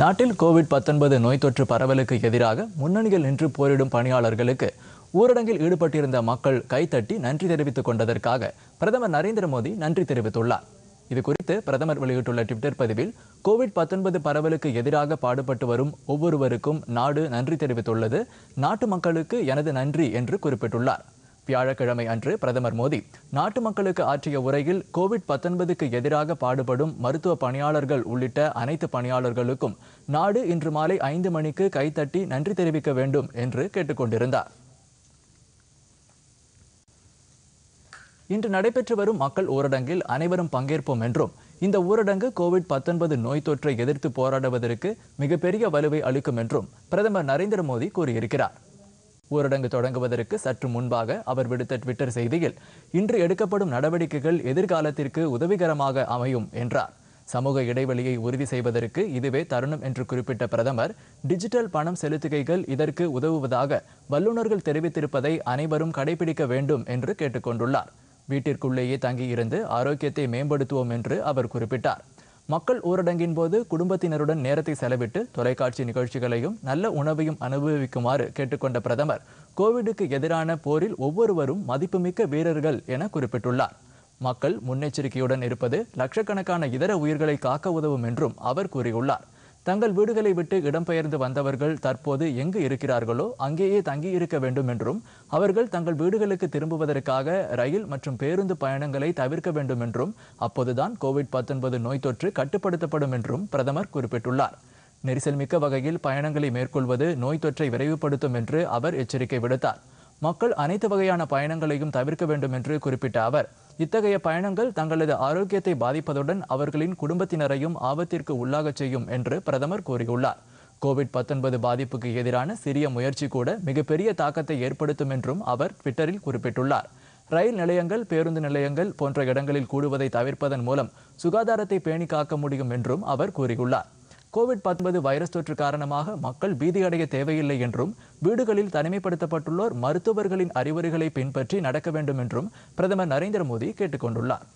நாட்டில் கோவிட் பத்தொன்பது நோய் தொற்று பரவலுக்கு எதிராக முன்னணியில் நின்று போரிடும் பணியாளர்களுக்கு ஊரடங்கில் ஈடுபட்டிருந்த மக்கள் கைத்தட்டி நன்றி தெரிவித்துக் கொண்டதற்காக பிரதமர் நரேந்திர மோடி நன்றி தெரிவித்துள்ளார் இது குறித்து பிரதமர் வெளியிட்டுள்ள ட்விட்டர் பதிவில் கோவிட் பத்தொன்பது பரவலுக்கு எதிராக பாடுபட்டு வரும் ஒவ்வொருவருக்கும் நாடு நன்றி தெரிவித்துள்ளது நாட்டு மக்களுக்கு எனது நன்றி என்று குறிப்பிட்டுள்ளார் வியாழக்கிழமை அன்று பிரதமர் மோடி நாட்டு மக்களுக்கு ஆற்றிய உரையில் கோவிட் பத்தொன்பதுக்கு எதிராக பாடுபடும் மருத்துவ பணியாளர்கள் உள்ளிட்ட அனைத்து பணியாளர்களுக்கும் நாடு இன்று மாலை ஐந்து மணிக்கு கைத்தட்டி நன்றி தெரிவிக்க வேண்டும் என்று கேட்டுக்கொண்டிருந்தார் இன்று நடைபெற்று வரும் மக்கள் ஊரடங்கில் அனைவரும் பங்கேற்போம் என்றும் இந்த ஊரடங்கு கோவிட் பத்தொன்பது நோய் தொற்றை எதிர்த்து போராடுவதற்கு மிகப்பெரிய வலுவை அளிக்கும் என்றும் பிரதமர் நரேந்திர மோடி கூறியிருக்கிறார் ஊரடங்கு தொடங்குவதற்கு சற்று முன்பாக அவர் விடுத்த ட்விட்டர் செய்தியில் இன்று எடுக்கப்படும் நடவடிக்கைகள் எதிர்காலத்திற்கு உதவிகரமாக அமையும் என்றார் சமூக இடைவெளியை உறுதி செய்வதற்கு இதுவே தருணம் என்று குறிப்பிட்ட பிரதமர் டிஜிட்டல் பணம் செலுத்துகைகள் இதற்கு உதவுவதாக வல்லுநர்கள் தெரிவித்திருப்பதை அனைவரும் கடைபிடிக்க வேண்டும் என்று கேட்டுக்கொண்டுள்ளார் வீட்டிற்குள்ளேயே தங்கியிருந்து ஆரோக்கியத்தை மேம்படுத்துவோம் என்று அவர் குறிப்பிட்டார் மக்கள் ஊரடங்கின் போது குடும்பத்தினருடன் நேரத்தை செலவிட்டு தொலைக்காட்சி நிகழ்ச்சிகளையும் நல்ல உணவையும் அனுபவிக்குமாறு கேட்டுக்கொண்ட பிரதமர் கோவிடுக்கு எதிரான போரில் ஒவ்வொருவரும் மதிப்புமிக்க வீரர்கள் என குறிப்பிட்டுள்ளார் மக்கள் முன்னெச்சரிக்கையுடன் இருப்பது லட்சக்கணக்கான இதர உயிர்களை காக்க உதவும் என்றும் அவர் கூறியுள்ளார் தங்கள் வீடுகளை விட்டு இடம்பெயர்ந்து வந்தவர்கள் தற்போது எங்கு இருக்கிறார்களோ அங்கேயே தங்கியிருக்க வேண்டும் என்றும் அவர்கள் தங்கள் வீடுகளுக்கு திரும்புவதற்காக ரயில் மற்றும் பேருந்து பயணங்களை தவிர்க்க வேண்டும் என்றும் அப்போதுதான் கோவிட் பத்தொன்பது நோய் தொற்று கட்டுப்படுத்தப்படும் என்றும் பிரதமர் குறிப்பிட்டுள்ளார் நெரிசல் மிக்க வகையில் பயணங்களை மேற்கொள்வது நோய் தொற்றை விரைவுபடுத்தும் என்று அவர் எச்சரிக்கை விடுத்தார் மக்கள் அனைத்து வகையான பயணங்களையும் தவிர்க்க வேண்டும் என்று குறிப்பிட்ட அவர் இத்தகைய பயணங்கள் தங்களது ஆரோக்கியத்தை பாதிப்பதுடன் அவர்களின் குடும்பத்தினரையும் ஆபத்திற்கு உள்ளாகச் செய்யும் என்று பிரதமர் கூறியுள்ளார் கோவிட் பத்தொன்பது பாதிப்புக்கு எதிரான சிறிய முயற்சி கூட மிகப்பெரிய தாக்கத்தை ஏற்படுத்தும் என்றும் அவர் ட்விட்டரில் குறிப்பிட்டுள்ளார் ரயில் நிலையங்கள் பேருந்து நிலையங்கள் போன்ற இடங்களில் கூடுவதை தவிர்ப்பதன் மூலம் சுகாதாரத்தை பேணி காக்க முடியும் என்றும் அவர் கூறியுள்ளார் கோவிட் பத்தொன்பது வைரஸ் தொற்று காரணமாக மக்கள் பீதியடைய தேவையில்லை என்றும் வீடுகளில் தனிமைப்படுத்தப்பட்டுள்ளோர் மருத்துவர்களின் அறிவுரைகளை பின்பற்றி நடக்க வேண்டும் என்றும் பிரதமர் நரேந்திர மோடி கேட்டுக்கொண்டுள்ளார்